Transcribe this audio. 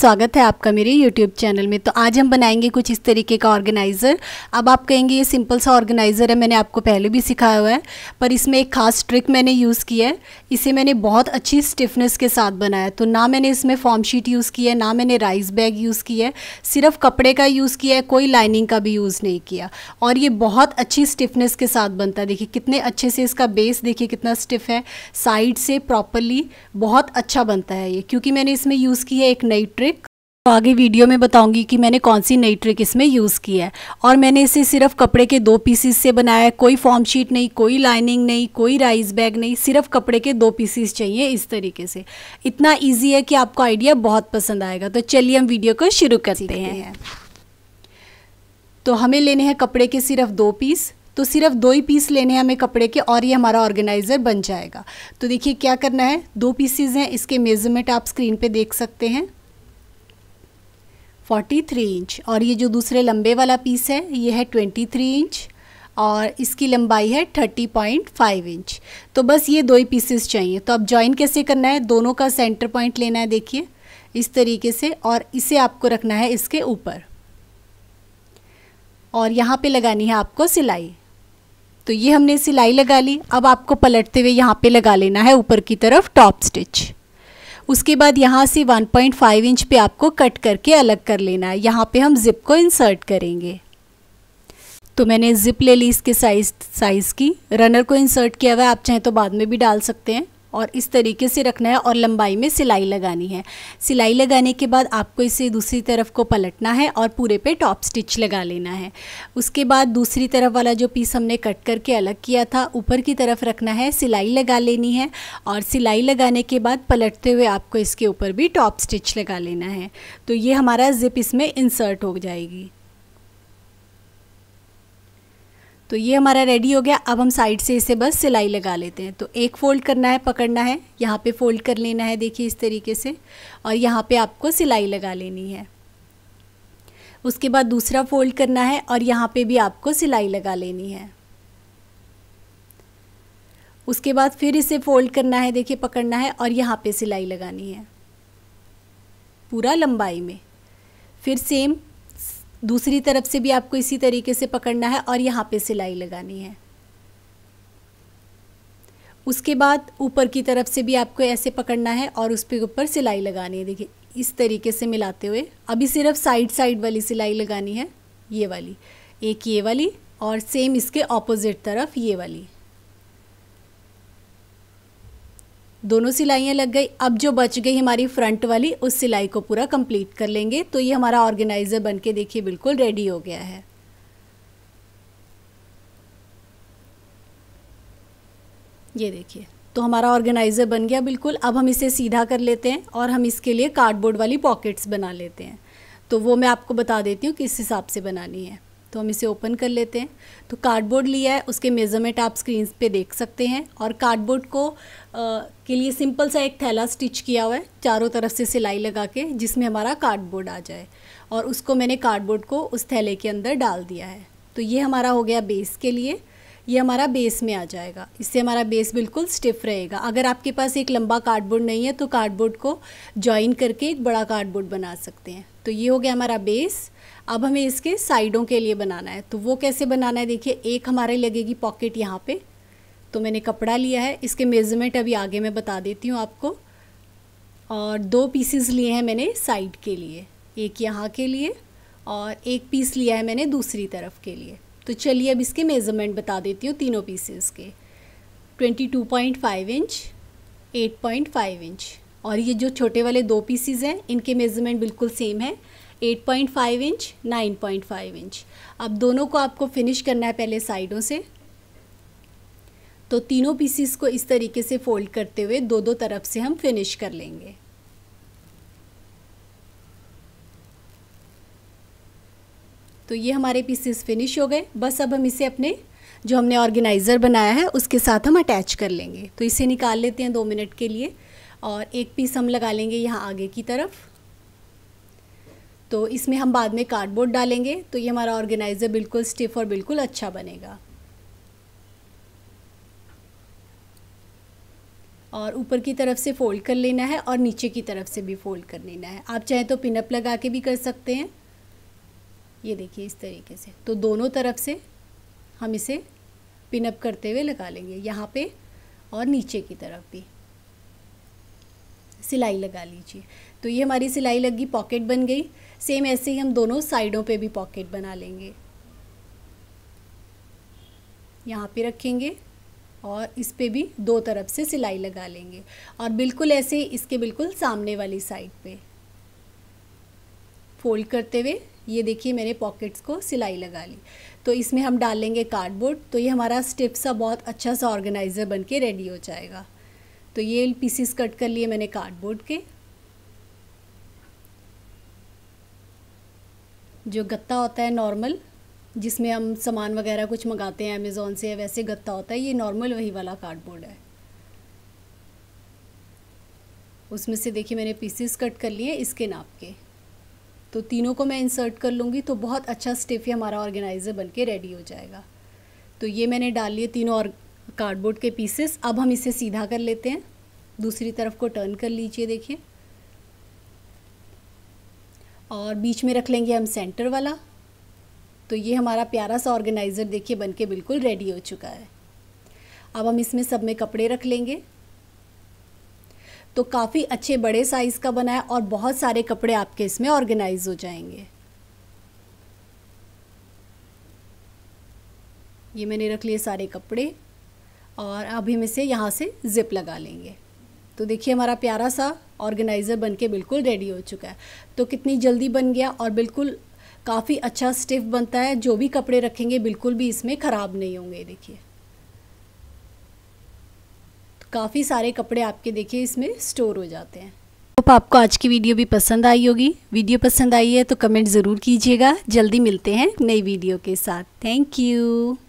स्वागत है आपका मेरे YouTube चैनल में तो आज हम बनाएंगे कुछ इस तरीके का ऑर्गेनाइज़र अब आप कहेंगे ये सिंपल सा ऑर्गेनाइज़र है मैंने आपको पहले भी सिखाया हुआ है पर इसमें एक खास ट्रिक मैंने यूज़ की है इसे मैंने बहुत अच्छी स्टिफनेस के साथ बनाया तो ना मैंने इसमें फॉर्म शीट यूज़ की है ना मैंने राइस बैग यूज़ की है सिर्फ कपड़े का यूज़ किया है कोई लाइनिंग का भी यूज़ नहीं किया और ये बहुत अच्छी स्टिफनेस के साथ बनता है देखिए कितने अच्छे से इसका बेस देखिए कितना स्टिफ है साइड से प्रॉपरली बहुत अच्छा बनता है ये क्योंकि मैंने इसमें यूज़ की है एक नई ट्रिक तो आगे वीडियो में बताऊंगी कि मैंने कौन सी नई ट्रिक इसमें यूज़ की है और मैंने इसे सिर्फ कपड़े के दो पीसीस से बनाया है कोई फॉर्म शीट नहीं कोई लाइनिंग नहीं कोई राइस बैग नहीं सिर्फ कपड़े के दो पीसीस चाहिए इस तरीके से इतना ईजी है कि आपको आइडिया बहुत पसंद आएगा तो चलिए हम वीडियो को शुरू करते हैं तो हमें लेने हैं कपड़े के सिर्फ दो पीस तो सिर्फ दो ही पीस लेने हैं हमें कपड़े के और ये हमारा ऑर्गेनाइज़र बन जाएगा तो देखिए क्या करना है दो पीसीज हैं इसके मेजरमेंट आप स्क्रीन पे देख सकते हैं 43 इंच और ये जो दूसरे लंबे वाला पीस है ये है 23 इंच और इसकी लंबाई है 30.5 इंच तो बस ये दो ही पीसेस चाहिए तो अब जॉइन कैसे करना है दोनों का सेंटर पॉइंट लेना है देखिए इस तरीके से और इसे आपको रखना है इसके ऊपर और यहाँ पे लगानी है आपको सिलाई तो ये हमने सिलाई लगा ली अब आपको पलटते हुए यहाँ पे लगा लेना है ऊपर की तरफ टॉप स्टिच उसके बाद यहाँ से 1.5 इंच पे आपको कट करके अलग कर लेना है यहाँ पे हम ज़िप को इंसर्ट करेंगे तो मैंने ज़िप ले ली इसके साइज़ साइज़ की रनर को इंसर्ट किया हुआ है आप चाहें तो बाद में भी डाल सकते हैं और इस तरीके से रखना है और लंबाई में सिलाई लगानी है सिलाई लगाने के बाद आपको इसे दूसरी तरफ को पलटना है और पूरे पे टॉप स्टिच लगा लेना है उसके बाद दूसरी तरफ वाला जो पीस हमने कट करके अलग किया था ऊपर की तरफ रखना है सिलाई लगा लेनी है और सिलाई लगाने के बाद पलटते हुए आपको इसके ऊपर भी टॉप स्टिच लगा लेना है तो ये हमारा जिप इसमें इंसर्ट हो जाएगी तो ये हमारा रेडी हो गया अब हम साइड से इसे बस सिलाई लगा लेते हैं तो एक फ़ोल्ड करना है पकड़ना है यहाँ पे फ़ोल्ड कर लेना है देखिए इस तरीके से और यहाँ पे आपको सिलाई लगा लेनी है उसके बाद दूसरा फ़ोल्ड करना है और यहाँ पे भी आपको सिलाई लगा लेनी है उसके बाद फिर इसे फ़ोल्ड करना है देखिए पकड़ना है और यहाँ पर सिलाई लगानी है पूरा लंबाई में फिर सेम दूसरी तरफ से भी आपको इसी तरीके से पकड़ना है और यहाँ पे सिलाई लगानी है उसके बाद ऊपर की तरफ से भी आपको ऐसे पकड़ना है और उस पर ऊपर सिलाई लगानी है देखिए इस तरीके से मिलाते हुए अभी सिर्फ साइड साइड वाली सिलाई लगानी है ये वाली एक ये वाली और सेम इसके ऑपोजिट तरफ ये वाली दोनों सिलाइयाँ लग गई अब जो बच गई हमारी फ्रंट वाली उस सिलाई को पूरा कंप्लीट कर लेंगे तो ये हमारा ऑर्गेनाइज़र बन के देखिए बिल्कुल रेडी हो गया है ये देखिए तो हमारा ऑर्गेनाइज़र बन गया बिल्कुल अब हम इसे सीधा कर लेते हैं और हम इसके लिए कार्डबोर्ड वाली पॉकेट्स बना लेते हैं तो वो मैं आपको बता देती हूँ किस हिसाब से बनानी है तो हम इसे ओपन कर लेते हैं तो कार्डबोर्ड लिया है उसके मेज़रमेंट आप स्क्रीन पे देख सकते हैं और कार्डबोर्ड को आ, के लिए सिंपल सा एक थैला स्टिच किया हुआ है चारों तरफ से सिलाई लगा के जिसमें हमारा कार्डबोर्ड आ जाए और उसको मैंने कार्डबोर्ड को उस थैले के अंदर डाल दिया है तो ये हमारा हो गया बेस के लिए ये हमारा बेस में आ जाएगा इससे हमारा बेस बिल्कुल स्टिफ रहेगा अगर आपके पास एक लंबा कार्डबोर्ड नहीं है तो कार्डबोर्ड को जॉइन करके एक बड़ा कार्डबोर्ड बना सकते हैं तो ये हो गया हमारा बेस अब हमें इसके साइडों के लिए बनाना है तो वो कैसे बनाना है देखिए एक हमारे लगेगी पॉकेट यहाँ पे तो मैंने कपड़ा लिया है इसके मेज़रमेंट अभी आगे मैं बता देती हूँ आपको और दो पीसेस लिए हैं मैंने साइड के लिए एक यहाँ के लिए और एक पीस लिया है मैंने दूसरी तरफ के लिए तो चलिए अब इसके मेज़रमेंट बता देती हूँ तीनों पीसेस के 22.5 इंच 8.5 इंच और ये जो छोटे वाले दो पीसीज हैं इनके मेज़रमेंट बिल्कुल सेम है 8.5 इंच 9.5 इंच अब दोनों को आपको फिनिश करना है पहले साइडों से तो तीनों पीसीस को इस तरीके से फोल्ड करते हुए दो दो तरफ से हम फिनिश कर लेंगे तो ये हमारे पीसेस फिनिश हो गए बस अब हम इसे अपने जो हमने ऑर्गेनाइज़र बनाया है उसके साथ हम अटैच कर लेंगे तो इसे निकाल लेते हैं दो मिनट के लिए और एक पीस हम लगा लेंगे यहाँ आगे की तरफ तो इसमें हम बाद में कार्डबोर्ड डालेंगे तो ये हमारा ऑर्गेनाइज़र बिल्कुल स्टिफ और बिल्कुल अच्छा बनेगा और ऊपर की तरफ से फ़ोल्ड कर लेना है और नीचे की तरफ से भी फ़ोल्ड कर लेना है आप चाहें तो पिनअप लगा के भी कर सकते हैं ये देखिए इस तरीके से तो दोनों तरफ से हम इसे पिनअप करते हुए लगा लेंगे यहाँ पे और नीचे की तरफ भी सिलाई लगा लीजिए तो ये हमारी सिलाई लगी पॉकेट बन गई सेम ऐसे ही हम दोनों साइडों पे भी पॉकेट बना लेंगे यहाँ पे रखेंगे और इस पे भी दो तरफ से सिलाई लगा लेंगे और बिल्कुल ऐसे इसके बिल्कुल सामने वाली साइड पे फोल्ड करते हुए ये देखिए मैंने पॉकेट्स को सिलाई लगा ली तो इसमें हम डालेंगे कार्डबोर्ड तो ये हमारा स्टिप सा बहुत अच्छा सा ऑर्गेनाइज़र बन के रेडी हो जाएगा तो ये पीसीस कट कर लिए मैंने कार्डबोर्ड के जो गत्ता होता है नॉर्मल जिसमें हम सामान वगैरह कुछ मंगाते हैं अमेज़ोन से वैसे गत्ता होता है ये नॉर्मल वही वाला कार्डबोर्ड है उसमें से देखिए मैंने पीसीस कट कर लिए इसके नाप के तो तीनों को मैं इंसर्ट कर लूँगी तो बहुत अच्छा स्टेफ हमारा ऑर्गेनाइज़र बन के रेडी हो जाएगा तो ये मैंने डाल लिए तीनों और कार्डबोर्ड के पीसेस अब हम इसे सीधा कर लेते हैं दूसरी तरफ को टर्न कर लीजिए देखिए और बीच में रख लेंगे हम सेंटर वाला तो ये हमारा प्यारा सा ऑर्गेनाइज़र देखिए बन के बिल्कुल रेडी हो चुका है अब हम इसमें सब में कपड़े रख लेंगे तो काफ़ी अच्छे बड़े साइज़ का बनाया और बहुत सारे कपड़े आपके इसमें ऑर्गेनाइज़ हो जाएंगे ये मैंने रख लिए सारे कपड़े और अब हम इसे यहाँ से ज़िप लगा लेंगे तो देखिए हमारा प्यारा सा ऑर्गेनाइज़र बन के बिल्कुल रेडी हो चुका है तो कितनी जल्दी बन गया और बिल्कुल काफ़ी अच्छा स्टिफ बनता है जो भी कपड़े रखेंगे बिल्कुल भी इसमें ख़राब नहीं होंगे देखिए काफ़ी सारे कपड़े आपके देखिए इसमें स्टोर हो जाते हैं होप आपको आज की वीडियो भी पसंद आई होगी वीडियो पसंद आई है तो कमेंट ज़रूर कीजिएगा जल्दी मिलते हैं नई वीडियो के साथ थैंक यू